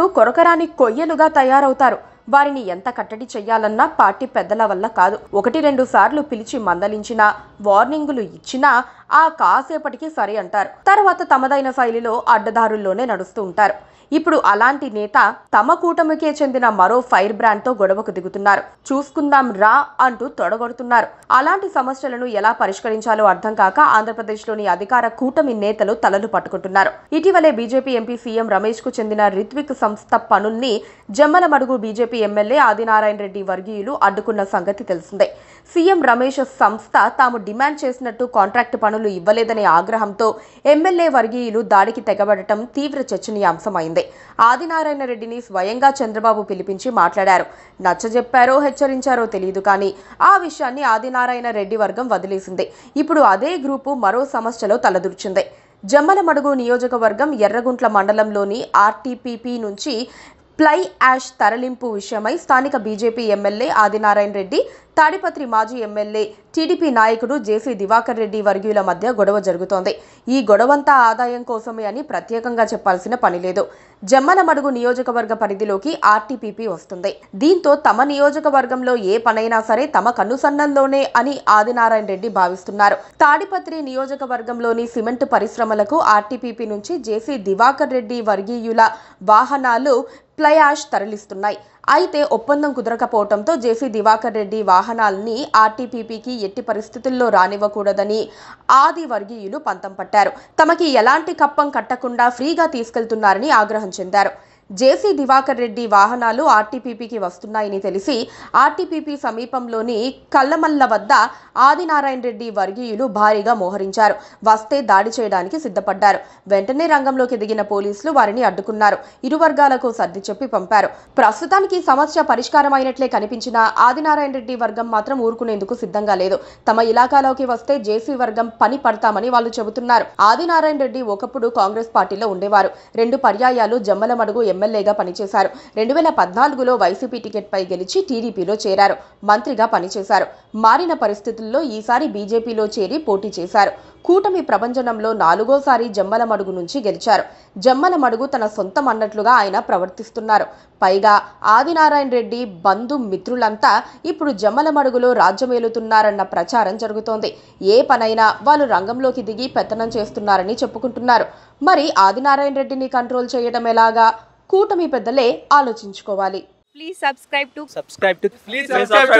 అందరూ కొరకరాని కొయ్యలుగా తయారవుతారు వారిని ఎంత కట్టడి చేయాలన్నా పార్టీ పెద్దల వల్ల కాదు ఒకటి రెండు సార్లు పిలిచి మందలించినా వార్నింగులు ఇచ్చినా ఆ కాసేపటికి సరే అంటారు తర్వాత తమదైన శైలిలో అడ్డదారుల్లోనే నడుస్తూ ఉంటారు ఇప్పుడు అలాంటి నేత తమ కూటమికే చెందిన మరో ఫైర్ బ్రాండ్ తో గొడవకు దిగుతున్నారు చూసుకుందాం రా అంటూ తొడగొడుతున్నారు అలాంటి సమస్యలను ఎలా పరిష్కరించాలో అర్థం కాక ఆంధ్రప్రదేశ్ లోని అధికార కూటమి నేతలు తలలు పట్టుకుంటున్నారు ఇటీవలే బీజేపీ ఎంపీ సీఎం రమేష్ కు చెందిన రిత్విక్ సంస్థ పనుల్ని మడుగు బీజేపీ ఎమ్మెల్యే ఆదినారాయణ రెడ్డి వర్గీయులు అడ్డుకున్న సంగతి తెలిసిందే సీఎం రమేష్ సంస్థ తాము డిమాండ్ చేసినట్టు కాంట్రాక్ట్ పనులు ఇవ్వలేదనే ఆగ్రహంతో ఎమ్మెల్యే వర్గీయులు దాడికి తెగబడటం తీవ్ర చర్చనీయాంశమైంది ఆదినారాయణ రెడ్డిని స్వయంగా చంద్రబాబు పిలిపించి మాట్లాడారు నచ్చజెప్పారో హెచ్చరించారో తెలియదు కానీ ఆ విషయాన్ని ఆదినారాయణ రెడ్డి వర్గం వదిలేసింది ఇప్పుడు అదే గ్రూపు మరో సమస్యలో తలదూర్చింది జమ్మలమడుగు నియోజకవర్గం ఎర్రగుంట్ల మండలంలోని ఆర్టీపీపీ నుంచి ప్లై యాష్ తరలింపు విషయమై స్థానిక బీజేపీ ఎమ్మెల్యే ఆదినారాయణ రెడ్డి తాడిపత్రి మాజీ ఎమ్మెల్యే టీడీపీ నాయకుడు జేసీ దివాకర్ రెడ్డి వర్గీయుల మధ్య గొడవ జరుగుతోంది ఈ గొడవంతా ఆదాయం కోసమే అని ప్రత్యేకంగా చెప్పాల్సిన పని లేదు జమ్మలమడుగు నియోజకవర్గ పరిధిలోకి ఆర్టీపీపీ వస్తుంది దీంతో తమ నియోజకవర్గంలో ఏ పనైనా సరే తమ కనుసన్నంలోనే అని ఆదినారాయణ రెడ్డి భావిస్తున్నారు తాడిపత్రి నియోజకవర్గంలోని సిమెంట్ పరిశ్రమలకు ఆర్టీపీపీ నుంచి జేసీ దివాకర్ రెడ్డి వర్గీయుల వాహనాలు యాష్ తరలిస్తున్నాయి అయితే ఒప్పందం కుదరకపోవడంతో జేసీ దివాకర్ రెడ్డి వాహనాలని ఆర్టీపీపీకి ఎట్టి పరిస్థితుల్లో రానివ్వకూడదని ఆది వర్గీయులు పంతం పట్టారు తమకి ఎలాంటి కప్పం కట్టకుండా ఫ్రీగా తీసుకెళ్తున్నారని ఆగ్రహం చెందారు జేసీ దివాకర్ రెడ్డి వాహనాలు ఆర్టీపీపీకి వస్తున్నాయని తెలిసి ఆర్టీపీపీ సమీపంలోని కల్లమల్ల వద్ద ఆదినారాయణ రెడ్డి వర్గీయులు భారీగా మోహరించారు వస్తే దాడి చేయడానికి సిద్ధపడ్డారు వెంటనే రంగంలోకి దిగిన పోలీసులు వారిని అడ్డుకున్నారు ఇరు వర్గాలకు సర్ది చెప్పి పంపారు ప్రస్తుతానికి సమస్య పరిష్కారం అయినట్లే కనిపించిన ఆదినారాయణ రెడ్డి వర్గం మాత్రం ఊరుకునేందుకు సిద్ధంగా లేదు తమ ఇలాకాలోకి వస్తే జేసీ వర్గం పని పడతామని వాళ్ళు చెబుతున్నారు ఆదినారాయణ రెడ్డి ఒకప్పుడు కాంగ్రెస్ పార్టీలో ఉండేవారు రెండు పర్యాయాలు జమ్మలమడుగు ఎమ్మెల్యేగా పనిచేశారు రెండు వేల పద్నాలుగులో వైసీపీ టికెట్పై గెలిచి టీడీపీలో చేరారు మంత్రిగా పనిచేశారు మారిన పరిస్థితుల్లో ఎన్నికల్లో ఈసారి బీజేపీలో చేరి పోటీ చేశారు కూటమి ప్రభంజనంలో నాలుగోసారి మడుగు నుంచి గెలిచారు జమ్మలమడుగు తన సొంతం అన్నట్లుగా ఆయన ప్రవర్తిస్తున్నారు పైగా ఆదినారాయణ రెడ్డి బంధు మిత్రులంతా ఇప్పుడు జమ్మలమడుగులో రాజ్యమేలుతున్నారన్న ప్రచారం జరుగుతోంది ఏ పనైనా వాళ్ళు రంగంలోకి దిగి పెత్తనం చేస్తున్నారని చెప్పుకుంటున్నారు మరి ఆదినారాయణ రెడ్డిని కంట్రోల్ చేయడం ఎలాగా కూటమి పెద్దలే ఆలోచించుకోవాలి please subscribe to subscribe to please subscribe